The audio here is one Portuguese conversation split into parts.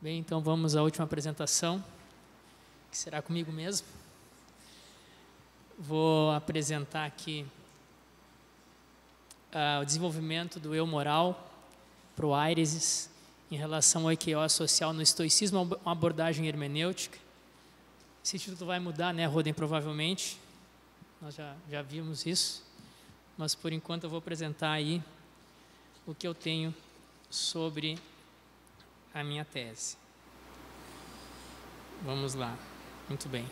Bem, então vamos à última apresentação, que será comigo mesmo. Vou apresentar aqui uh, o desenvolvimento do eu moral para o Aireses em relação ao EQO social no estoicismo, uma abordagem hermenêutica. Esse título vai mudar, né, Roden, provavelmente. Nós já, já vimos isso. Mas, por enquanto, eu vou apresentar aí o que eu tenho sobre a minha tese. Vamos lá. Muito bem.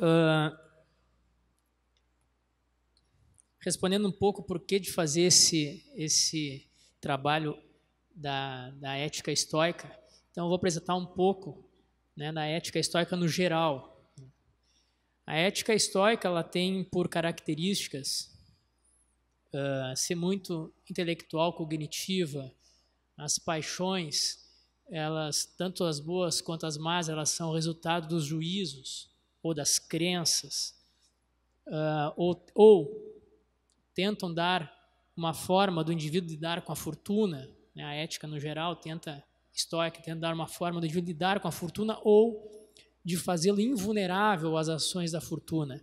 Uh, respondendo um pouco por que de fazer esse, esse trabalho da, da ética estoica, então eu vou apresentar um pouco né, da ética estoica no geral. A ética estoica ela tem por características uh, ser muito intelectual, cognitiva, as paixões, elas, tanto as boas quanto as más, elas são resultado dos juízos ou das crenças, uh, ou, ou, tentam dar uma forma do indivíduo lidar com a fortuna, né? a ética no geral tenta, estoica, tenta dar uma forma do indivíduo lidar com a fortuna ou de fazê-lo invulnerável às ações da fortuna.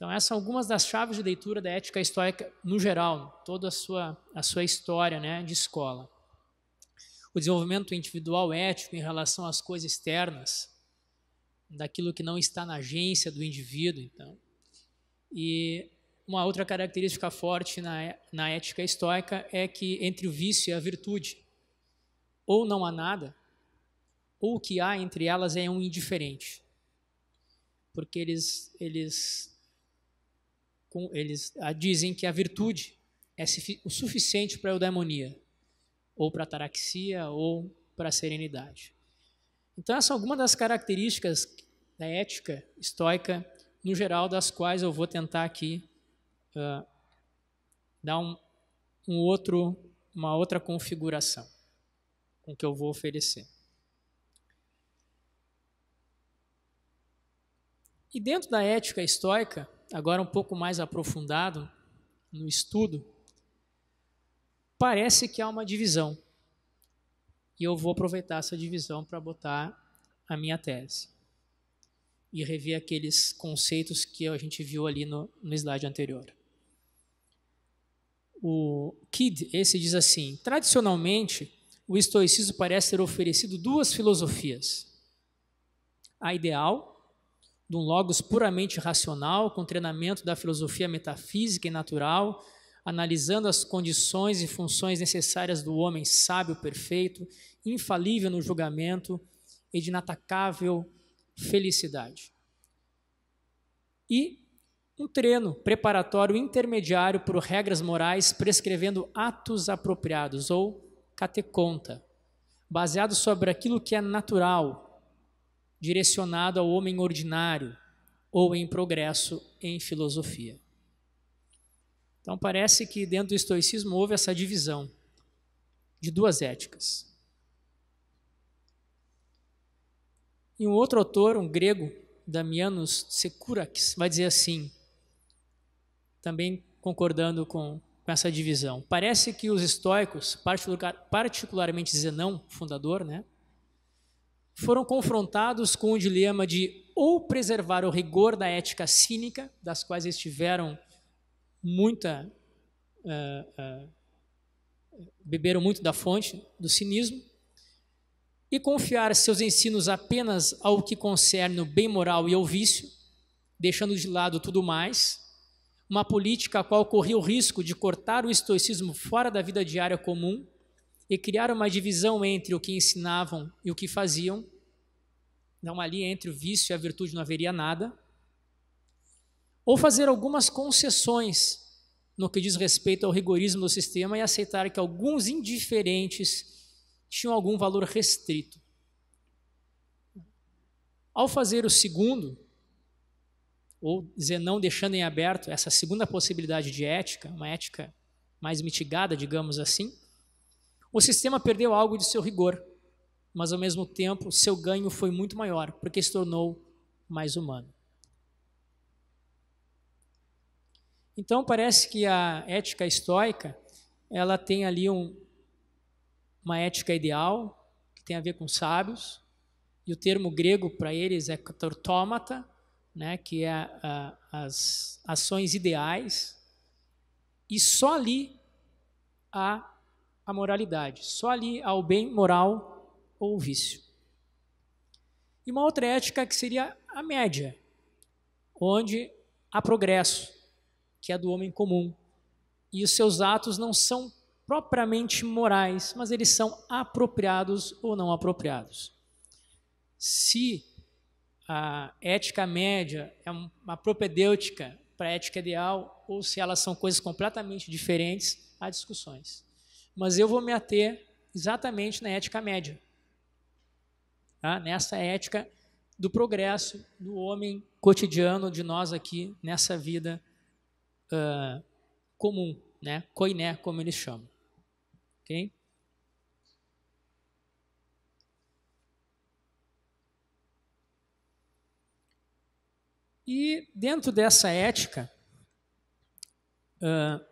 Então, essas são algumas das chaves de leitura da ética histórica no geral, toda a sua, a sua história né, de escola. O desenvolvimento individual ético em relação às coisas externas, daquilo que não está na agência do indivíduo, então. E uma outra característica forte na, na ética histórica é que entre o vício e a virtude, ou não há nada, ou o que há entre elas é um indiferente. Porque eles, eles com, eles ah, dizem que a virtude é o suficiente para a eudaimonia, ou para a ataraxia, ou para a serenidade. Então, essas são é algumas das características da ética estoica, no geral, das quais eu vou tentar aqui uh, dar um, um outro, uma outra configuração com que eu vou oferecer. E dentro da ética estoica, agora um pouco mais aprofundado no estudo, parece que há uma divisão. E eu vou aproveitar essa divisão para botar a minha tese e rever aqueles conceitos que a gente viu ali no, no slide anterior. O Kid, esse diz assim: tradicionalmente, o estoicismo parece ter oferecido duas filosofias: a ideal, de um logos puramente racional, com treinamento da filosofia metafísica e natural, analisando as condições e funções necessárias do homem sábio, perfeito, infalível no julgamento e de inatacável felicidade. E um treino preparatório intermediário por regras morais prescrevendo atos apropriados ou cateconta, baseado sobre aquilo que é natural, direcionado ao homem ordinário ou em progresso em filosofia. Então parece que dentro do estoicismo houve essa divisão de duas éticas. E um outro autor, um grego, Damianos Sekourakis, vai dizer assim, também concordando com, com essa divisão. Parece que os estoicos, particularmente Zenão, fundador, né, foram confrontados com o dilema de ou preservar o rigor da ética cínica, das quais eles tiveram muita. Uh, uh, beberam muito da fonte do cinismo, e confiar seus ensinos apenas ao que concerne o bem moral e ao vício, deixando de lado tudo mais, uma política a qual corria o risco de cortar o estoicismo fora da vida diária comum e criar uma divisão entre o que ensinavam e o que faziam. Não ali entre o vício e a virtude não haveria nada. Ou fazer algumas concessões no que diz respeito ao rigorismo do sistema e aceitar que alguns indiferentes tinham algum valor restrito. Ao fazer o segundo, ou dizer não deixando em aberto essa segunda possibilidade de ética, uma ética mais mitigada, digamos assim, o sistema perdeu algo de seu rigor, mas ao mesmo tempo seu ganho foi muito maior, porque se tornou mais humano. Então parece que a ética estoica, ela tem ali um, uma ética ideal, que tem a ver com sábios, e o termo grego para eles é katotômata, né, que é a, as ações ideais, e só ali há a moralidade, só ali ao bem moral ou vício. E uma outra ética que seria a média, onde há progresso, que é do homem comum, e os seus atos não são propriamente morais, mas eles são apropriados ou não apropriados. Se a ética média é uma propedêutica para a ética ideal ou se elas são coisas completamente diferentes, há discussões. Mas eu vou me ater exatamente na ética média, tá? nessa ética do progresso do homem cotidiano de nós aqui nessa vida uh, comum, né? coiné, como eles chamam. ok? E dentro dessa ética, uh,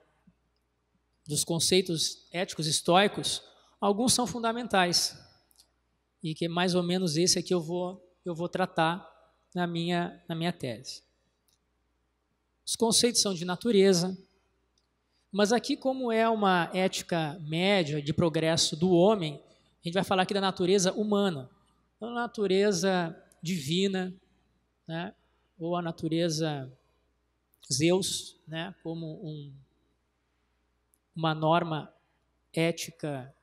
dos conceitos éticos estoicos, alguns são fundamentais. E que é mais ou menos esse é que eu vou, eu vou tratar na minha, na minha tese. Os conceitos são de natureza, mas aqui, como é uma ética média de progresso do homem, a gente vai falar aqui da natureza humana, então, a natureza divina, né? ou a natureza Zeus, né? como um uma norma ética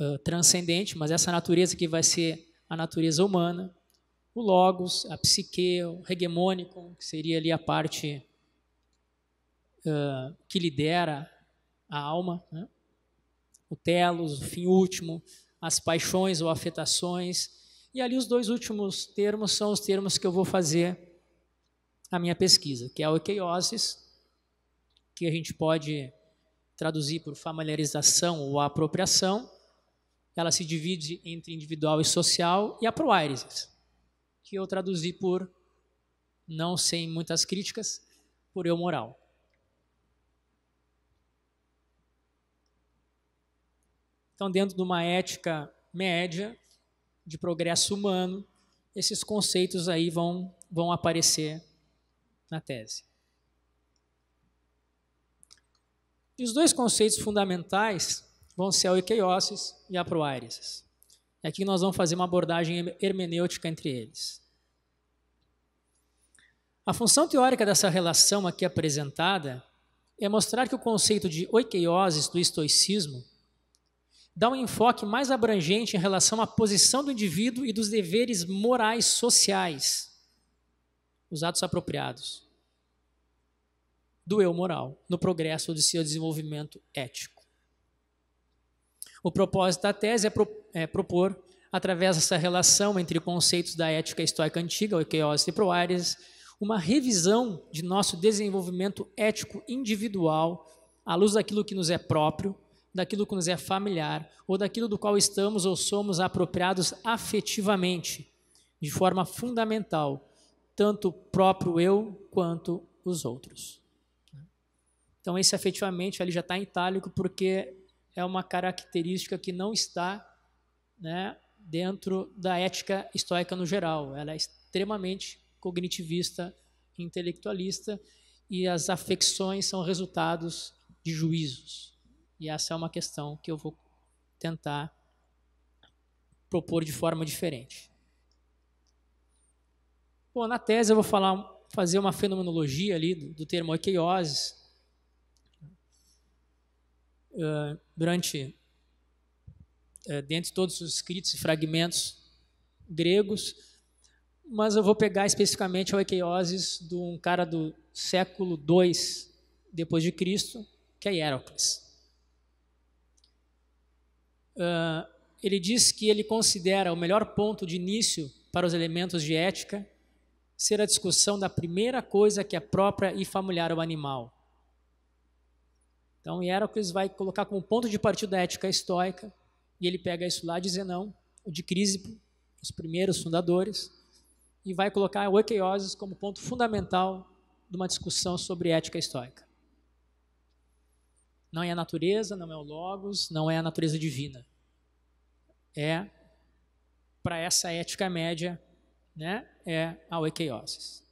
uh, transcendente, mas essa natureza que vai ser a natureza humana, o logos, a psique, o hegemônico, que seria ali a parte uh, que lidera a alma, né? o telos, o fim último, as paixões ou afetações, e ali os dois últimos termos são os termos que eu vou fazer a minha pesquisa, que é o oikeiosis, que a gente pode traduzir por familiarização ou apropriação, ela se divide entre individual e social, e a proairesis, que eu traduzi por, não sem muitas críticas, por eu moral. Então, dentro de uma ética média de progresso humano, esses conceitos aí vão, vão aparecer na tese. E os dois conceitos fundamentais vão ser a oikeiosis e a proairesis. E aqui nós vamos fazer uma abordagem hermenêutica entre eles. A função teórica dessa relação aqui apresentada é mostrar que o conceito de oikeiosis do estoicismo dá um enfoque mais abrangente em relação à posição do indivíduo e dos deveres morais sociais, os atos apropriados do eu moral, no progresso de seu desenvolvimento ético. O propósito da tese é, pro, é propor, através dessa relação entre conceitos da ética histórica antiga, o Oikeios e Proares, uma revisão de nosso desenvolvimento ético individual à luz daquilo que nos é próprio, daquilo que nos é familiar ou daquilo do qual estamos ou somos apropriados afetivamente, de forma fundamental, tanto o próprio eu quanto os outros. Então, esse efetivamente ele já está em itálico porque é uma característica que não está né, dentro da ética estoica no geral. Ela é extremamente cognitivista, intelectualista e as afecções são resultados de juízos. E essa é uma questão que eu vou tentar propor de forma diferente. Bom, na tese eu vou falar, fazer uma fenomenologia ali do, do termo oikeioses, ah, durante, eh, dentre todos os escritos e fragmentos gregos, mas eu vou pegar especificamente o Equeioses de um cara do século II depois de Cristo, que é Hérocles. Ah, ele diz que ele considera o melhor ponto de início para os elementos de ética ser a discussão da primeira coisa que é própria e familiar ao animal, então, Hierocles vai colocar como ponto de partida a ética estoica, e ele pega isso lá de Zenão, o de Crísipo, os primeiros fundadores, e vai colocar o Eikeiosis como ponto fundamental de uma discussão sobre ética estoica. Não é a natureza, não é o logos, não é a natureza divina. É para essa ética média, né? É a Oikeiosis.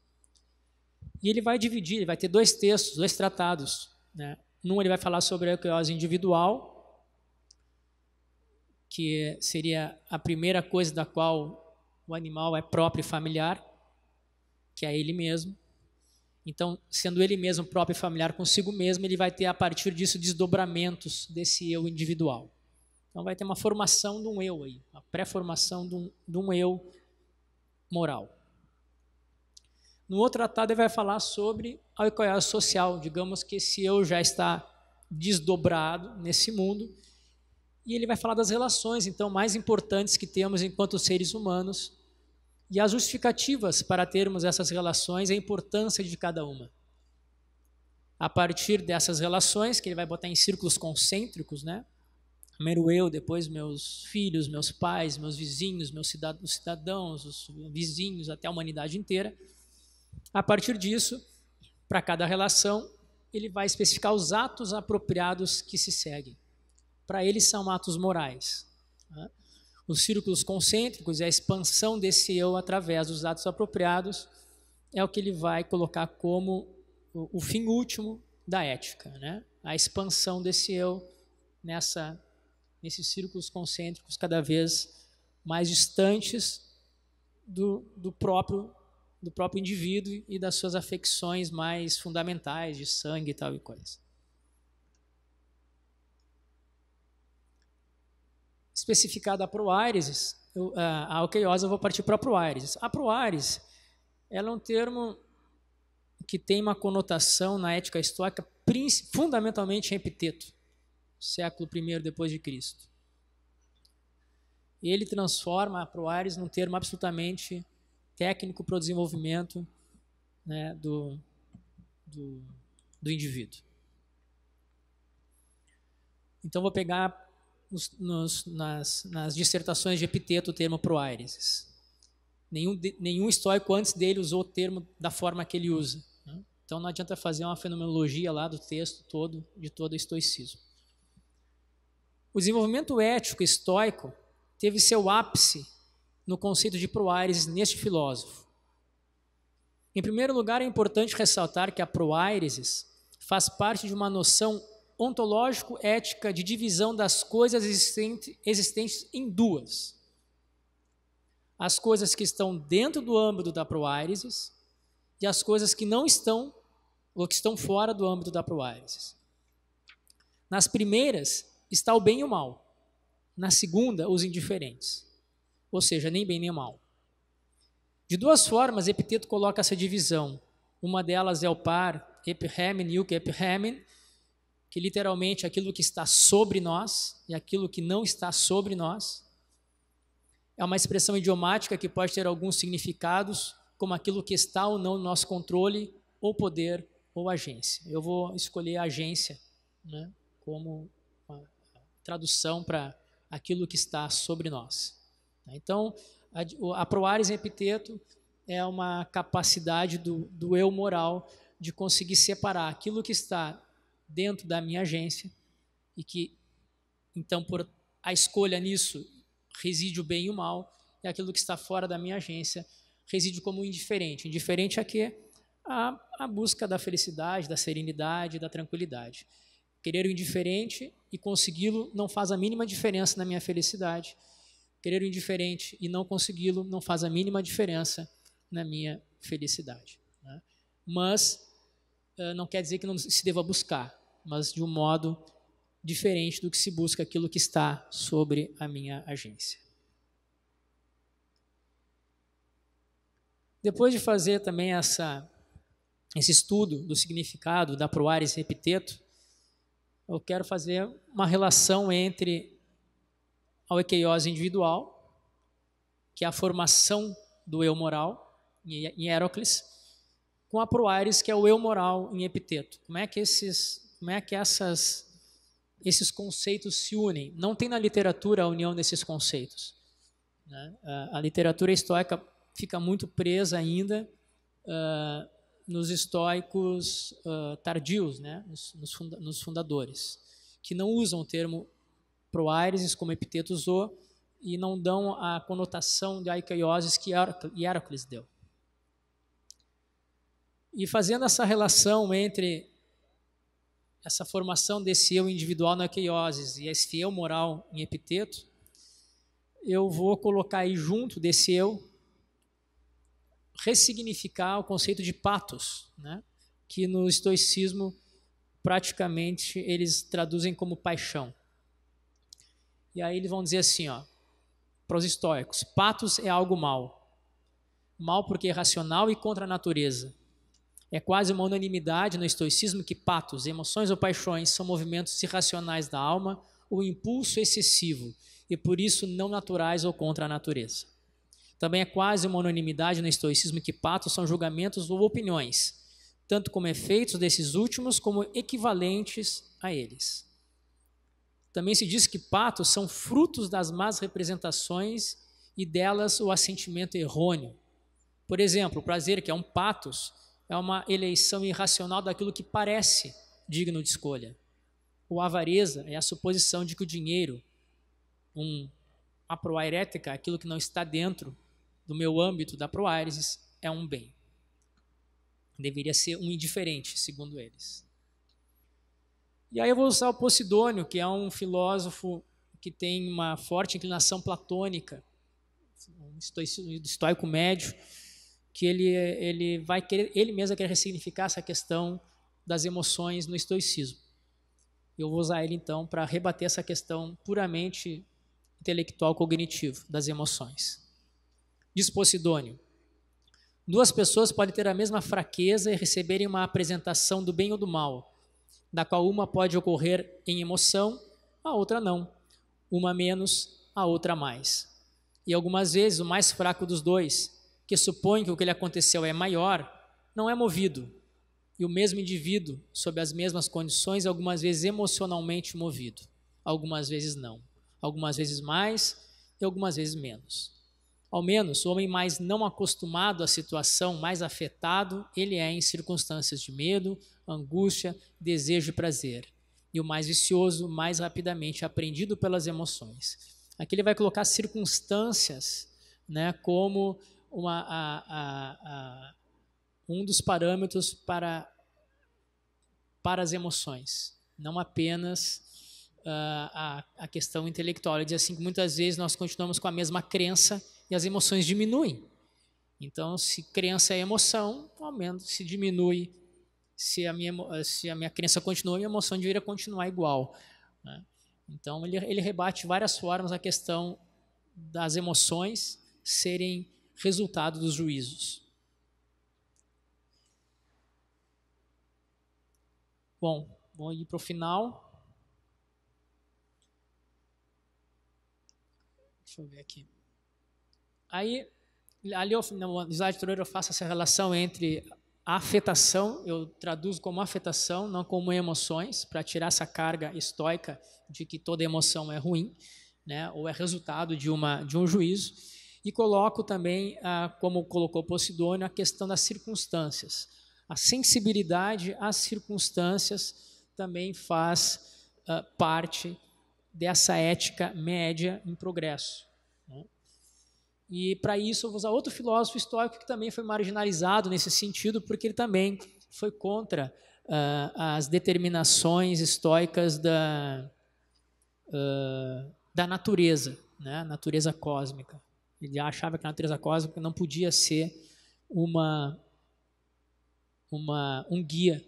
E ele vai dividir, ele vai ter dois textos, dois tratados, né? Num ele vai falar sobre a eucariose individual, que seria a primeira coisa da qual o animal é próprio e familiar, que é ele mesmo. Então, sendo ele mesmo próprio e familiar consigo mesmo, ele vai ter a partir disso desdobramentos desse eu individual. Então, vai ter uma formação de um eu aí, uma pré-formação de, um, de um eu moral. No outro tratado, ele vai falar sobre a economia social, digamos que esse eu já está desdobrado nesse mundo. E ele vai falar das relações, então, mais importantes que temos enquanto seres humanos e as justificativas para termos essas relações e a importância de cada uma. A partir dessas relações, que ele vai botar em círculos concêntricos, né? Primeiro eu, depois meus filhos, meus pais, meus vizinhos, meus cidadãos, cidadãos, os vizinhos, até a humanidade inteira a partir disso, para cada relação, ele vai especificar os atos apropriados que se seguem. Para ele, são atos morais. Né? Os círculos concêntricos e a expansão desse eu através dos atos apropriados, é o que ele vai colocar como o fim último da ética, né? a expansão desse eu nessa, nesses círculos concêntricos cada vez mais distantes do, do próprio do próprio indivíduo e das suas afecções mais fundamentais de sangue e tal e coisa. Especificada a Proares, ah, a alqueiosa, eu vou partir para a Proares. A Proares é um termo que tem uma conotação na ética estoica fundamentalmente em Epiteto, século I depois de Cristo. Ele transforma a Proares num termo absolutamente técnico para o desenvolvimento né, do, do, do, indivíduo. Então, vou pegar nos, nos, nas, nas, dissertações de Epiteto o termo proaireses. Nenhum, nenhum histórico antes dele usou o termo da forma que ele usa. Né? Então, não adianta fazer uma fenomenologia lá do texto todo, de todo o estoicismo. O desenvolvimento ético estoico teve seu ápice no conceito de Proaires neste filósofo. Em primeiro lugar, é importante ressaltar que a Proairesis faz parte de uma noção ontológico-ética de divisão das coisas existente, existentes em duas. As coisas que estão dentro do âmbito da proairesis e as coisas que não estão, ou que estão fora do âmbito da proairesis. Nas primeiras está o bem e o mal. Na segunda, os indiferentes ou seja, nem bem nem mal. De duas formas, Epiteto coloca essa divisão. Uma delas é o par epihemen e epihemen, que literalmente é aquilo que está sobre nós e aquilo que não está sobre nós. É uma expressão idiomática que pode ter alguns significados, como aquilo que está ou não no nosso controle, ou poder, ou agência. Eu vou escolher agência né, como tradução para aquilo que está sobre nós. Né? Então, a, a Proares em epiteto é uma capacidade do, do eu moral de conseguir separar aquilo que está dentro da minha agência e que, então, por a escolha nisso reside o bem e o mal, e aquilo que está fora da minha agência reside como indiferente. Indiferente a quê? A, a busca da felicidade, da serenidade, da tranquilidade. Querer o indiferente e consegui-lo não faz a mínima diferença na minha felicidade Querer o indiferente e não consegui-lo não faz a mínima diferença na minha felicidade. Né? Mas eh, não quer dizer que não se deva buscar, mas de um modo diferente do que se busca aquilo que está sobre a minha agência. Depois de fazer também essa, esse estudo do significado da Proares Epiteto, eu quero fazer uma relação entre ao equeiose individual, que é a formação do eu moral, em Hérocles, com a Proaires que é o eu moral em Epiteto. Como é que esses, como é que essas esses conceitos se unem. Não tem na literatura a união desses conceitos. Né? A literatura estoica fica muito presa ainda uh, nos estoicos uh, tardios, né? Nos, nos, fundadores, que não usam o termo Proaires, como Epiteto usou, e não dão a conotação de aikaioses que Hierocles deu. E fazendo essa relação entre essa formação desse eu individual na Keioses e esse eu moral em Epiteto, eu vou colocar aí junto desse eu ressignificar o conceito de patos, né? que no estoicismo praticamente eles traduzem como paixão. E aí eles vão dizer assim, ó, para os estoicos, patos é algo mal. Mal porque é racional e contra a natureza. É quase uma unanimidade no estoicismo que patos, emoções ou paixões, são movimentos irracionais da alma ou impulso excessivo e por isso não naturais ou contra a natureza. Também é quase uma unanimidade no estoicismo que patos são julgamentos ou opiniões, tanto como efeitos desses últimos como equivalentes a eles. Também se diz que patos são frutos das más representações e delas o assentimento errôneo. Por exemplo, o prazer, que é um patos, é uma eleição irracional daquilo que parece digno de escolha. O avareza é a suposição de que o dinheiro, um, a proairética, aquilo que não está dentro do meu âmbito da proairesis, é um bem. Deveria ser um indiferente, segundo eles. E aí eu vou usar o Posidônio, que é um filósofo que tem uma forte inclinação platônica, um estoico médio, que ele, ele vai querer, ele mesmo vai querer ressignificar essa questão das emoções no estoicismo. Eu vou usar ele então para rebater essa questão puramente intelectual cognitivo das emoções. Diz Posidônio: Duas pessoas podem ter a mesma fraqueza e receberem uma apresentação do bem ou do mal da qual uma pode ocorrer em emoção, a outra não, uma menos, a outra mais. E algumas vezes o mais fraco dos dois, que supõe que o que lhe aconteceu é maior, não é movido, e o mesmo indivíduo, sob as mesmas condições, é algumas vezes emocionalmente movido, algumas vezes não, algumas vezes mais e algumas vezes menos. Ao menos, o homem mais não acostumado à situação, mais afetado, ele é em circunstâncias de medo, angústia, desejo e prazer. E o mais vicioso, mais rapidamente apreendido pelas emoções. Aqui ele vai colocar circunstâncias né, como uma, a, a, a, um dos parâmetros para, para as emoções, não apenas uh, a, a questão intelectual. Ele diz assim que muitas vezes nós continuamos com a mesma crença e as emoções diminuem. Então, se crença é emoção, aumenta, se diminui. Se a minha, se a minha crença continua, minha emoção deveria continuar igual. Né? Então, ele, ele rebate várias formas a questão das emoções serem resultado dos juízos. Bom, vou ir para o final. Deixa eu ver aqui. Aí, ali eu, no de anterior, eu faço essa relação entre afetação, eu traduzo como afetação, não como emoções, para tirar essa carga estoica de que toda emoção é ruim, né, ou é resultado de, uma, de um juízo, e coloco também, ah, como colocou Posidônio, a questão das circunstâncias. A sensibilidade às circunstâncias também faz ah, parte dessa ética média em progresso. Né? E para isso eu vou usar outro filósofo histórico que também foi marginalizado nesse sentido, porque ele também foi contra uh, as determinações estoicas da, uh, da natureza, né? natureza cósmica. Ele achava que a natureza cósmica não podia ser uma, uma um guia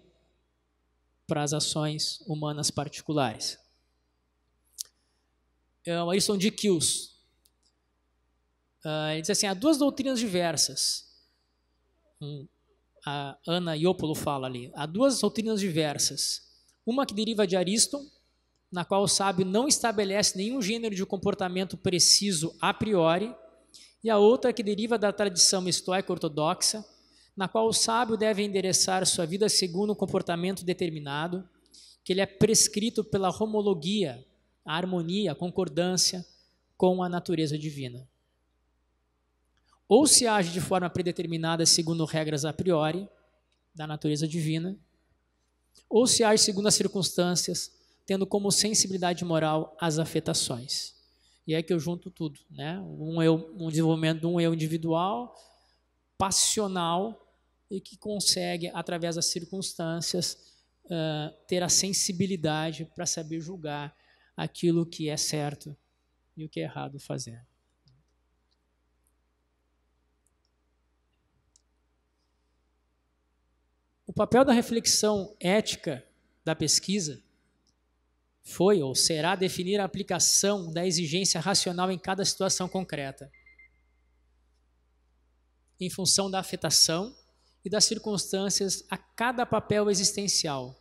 para as ações humanas particulares. É o Ariston de Kius, Uh, ele diz assim: há duas doutrinas diversas. Um, a Ana Iopolo fala ali: há duas doutrinas diversas. Uma que deriva de Aristóteles, na qual o sábio não estabelece nenhum gênero de comportamento preciso a priori, e a outra que deriva da tradição estoica ortodoxa, na qual o sábio deve endereçar sua vida segundo um comportamento determinado, que ele é prescrito pela homologia, a harmonia, a concordância com a natureza divina. Ou se age de forma predeterminada segundo regras a priori da natureza divina, ou se age segundo as circunstâncias, tendo como sensibilidade moral as afetações. E é que eu junto tudo, né? Um, eu, um desenvolvimento de um eu individual, passional e que consegue, através das circunstâncias, uh, ter a sensibilidade para saber julgar aquilo que é certo e o que é errado fazer. O papel da reflexão ética da pesquisa foi ou será definir a aplicação da exigência racional em cada situação concreta, em função da afetação e das circunstâncias a cada papel existencial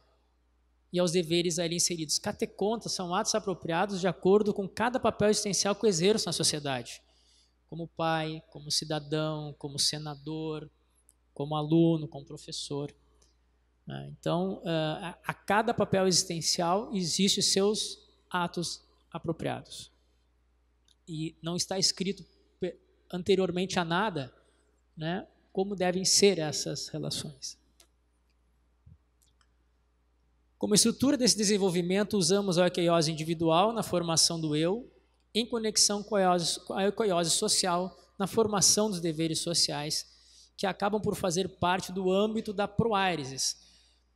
e aos deveres ali inseridos. Catecontas são atos apropriados de acordo com cada papel existencial que eu exerço na sociedade, como pai, como cidadão, como senador, como aluno, como professor. Né? Então, eh, a cada papel existencial existe seus atos apropriados. E não está escrito anteriormente a nada né, como devem ser essas relações. Como estrutura desse desenvolvimento, usamos a oikiose individual na formação do eu, em conexão com a oikiose social na formação dos deveres sociais, que acabam por fazer parte do âmbito da proáresis,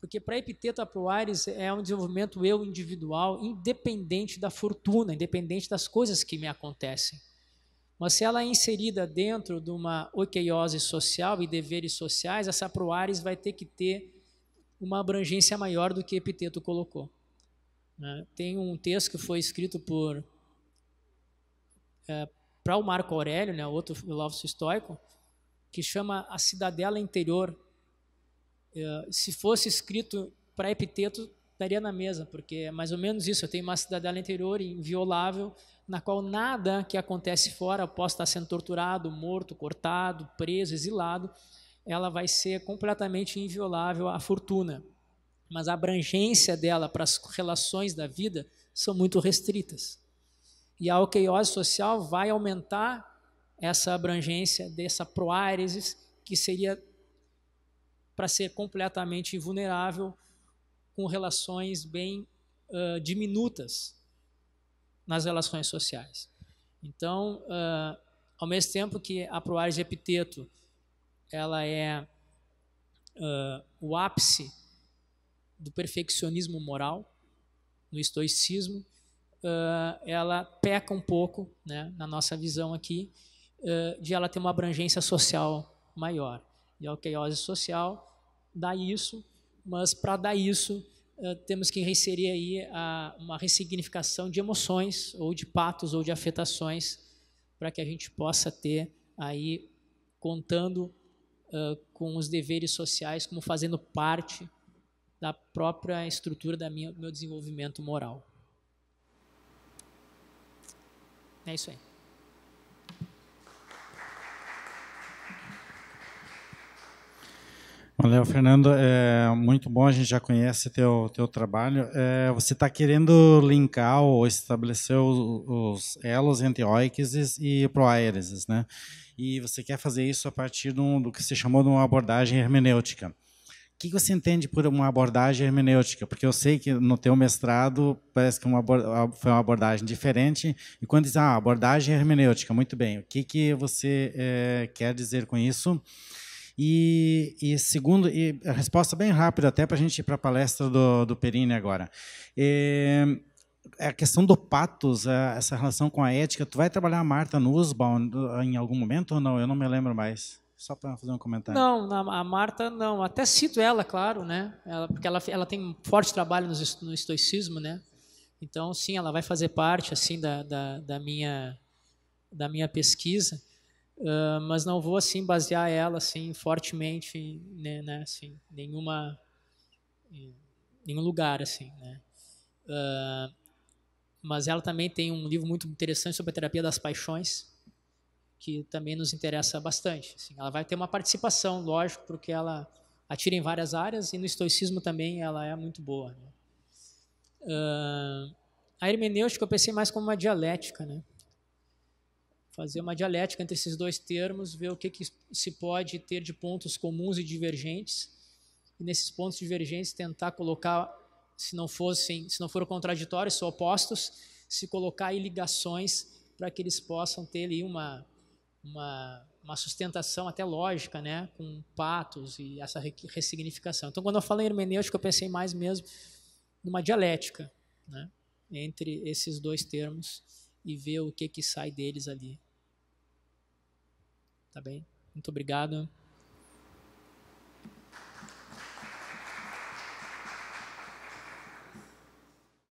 porque para Epiteto Aproares é um desenvolvimento eu individual, independente da fortuna, independente das coisas que me acontecem. Mas se ela é inserida dentro de uma oqueiose social e deveres sociais, essa Aproares vai ter que ter uma abrangência maior do que Epiteto colocou. Né? Tem um texto que foi escrito por é, eh, para o Marco Aurélio, né, outro filósofo estoico, que chama a cidadela interior eh, se fosse escrito para epiteto, estaria na mesa, porque é mais ou menos isso. Eu tenho uma cidadela interior inviolável, na qual nada que acontece fora, após estar sendo torturado, morto, cortado, preso, exilado, ela vai ser completamente inviolável à fortuna. Mas a abrangência dela para as relações da vida são muito restritas. E a alqueiose social vai aumentar essa abrangência dessa proáresis, que seria para ser completamente vulnerável com relações bem uh, diminutas nas relações sociais. Então, uh, ao mesmo tempo que a proares epiteto ela é uh, o ápice do perfeccionismo moral, no estoicismo, ela peca um pouco, né, na nossa visão aqui, de ela ter uma abrangência social maior e a queiose social dá isso, mas para dar isso eh, temos que inserir aí uma ressignificação de emoções ou de patos ou de afetações para que a gente possa ter aí contando eh, com os deveres sociais como fazendo parte da própria estrutura do meu desenvolvimento moral. É isso aí. Léo Fernando, é muito bom, a gente já conhece teu teu trabalho. É, você está querendo linkar ou estabelecer os, os elos entre Oikes e Proaireses, né? E você quer fazer isso a partir do, do que se chamou de uma abordagem hermenêutica. O que você entende por uma abordagem hermenêutica? Porque eu sei que no teu mestrado parece que uma, foi uma abordagem diferente. E quando diz ah, abordagem hermenêutica, muito bem. O que que você é, quer dizer com isso? E, e segundo, e a resposta bem rápida até para a gente ir para a palestra do, do Perini agora. É, a questão do patos, essa relação com a ética, tu vai trabalhar a Marta Nussbaum em algum momento ou não? Eu não me lembro mais. Só para fazer um comentário. Não, a Marta não. Até cito ela, claro, né? Ela, porque ela, ela tem um forte trabalho no, estoicismo, né? Então, sim, ela vai fazer parte assim da, da, da minha da minha pesquisa uh, mas não vou assim basear ela assim fortemente, né, né assim, nenhuma nenhum lugar assim, né? Uh, mas ela também tem um livro muito interessante sobre a terapia das paixões, que também nos interessa bastante. Assim, ela vai ter uma participação, lógico, porque ela atira em várias áreas e no estoicismo também ela é muito boa. Né? Uh, a hermenêutica eu pensei mais como uma dialética, né? fazer uma dialética entre esses dois termos, ver o que, que se pode ter de pontos comuns e divergentes, e nesses pontos divergentes tentar colocar, se não fossem, se não foram contraditórios, só opostos, se colocar aí ligações para que eles possam ter ali uma, uma, uma, sustentação até lógica, né, com patos e essa ressignificação. Então, quando eu falo em hermenêutica, eu pensei mais mesmo numa dialética, né, entre esses dois termos e ver o que que sai deles ali Tá bem? Muito obrigado.